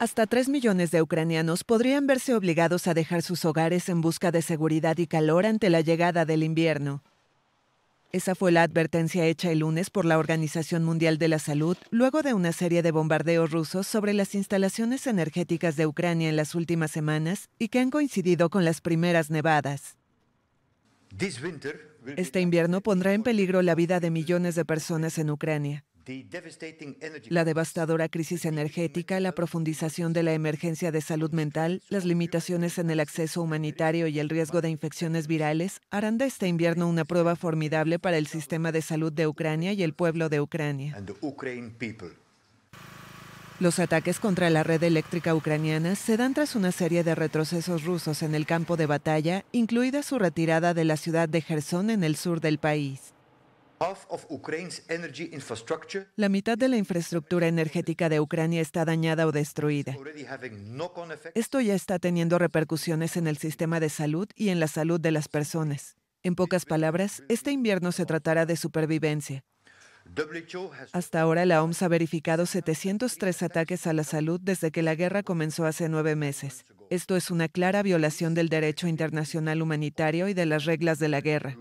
Hasta 3 millones de ucranianos podrían verse obligados a dejar sus hogares en busca de seguridad y calor ante la llegada del invierno. Esa fue la advertencia hecha el lunes por la Organización Mundial de la Salud luego de una serie de bombardeos rusos sobre las instalaciones energéticas de Ucrania en las últimas semanas y que han coincidido con las primeras nevadas. Este invierno pondrá en peligro la vida de millones de personas en Ucrania. La devastadora crisis energética, la profundización de la emergencia de salud mental, las limitaciones en el acceso humanitario y el riesgo de infecciones virales harán de este invierno una prueba formidable para el sistema de salud de Ucrania y el pueblo de Ucrania. Los ataques contra la red eléctrica ucraniana se dan tras una serie de retrocesos rusos en el campo de batalla, incluida su retirada de la ciudad de Gerson en el sur del país. La mitad de la infraestructura energética de Ucrania está dañada o destruida. Esto ya está teniendo repercusiones en el sistema de salud y en la salud de las personas. En pocas palabras, este invierno se tratará de supervivencia. Hasta ahora la OMS ha verificado 703 ataques a la salud desde que la guerra comenzó hace nueve meses. Esto es una clara violación del derecho internacional humanitario y de las reglas de la guerra.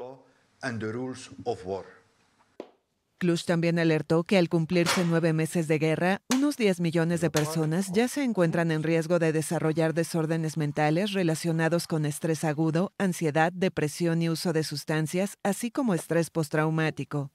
Clush también alertó que al cumplirse nueve meses de guerra, unos 10 millones de personas ya se encuentran en riesgo de desarrollar desórdenes mentales relacionados con estrés agudo, ansiedad, depresión y uso de sustancias, así como estrés postraumático.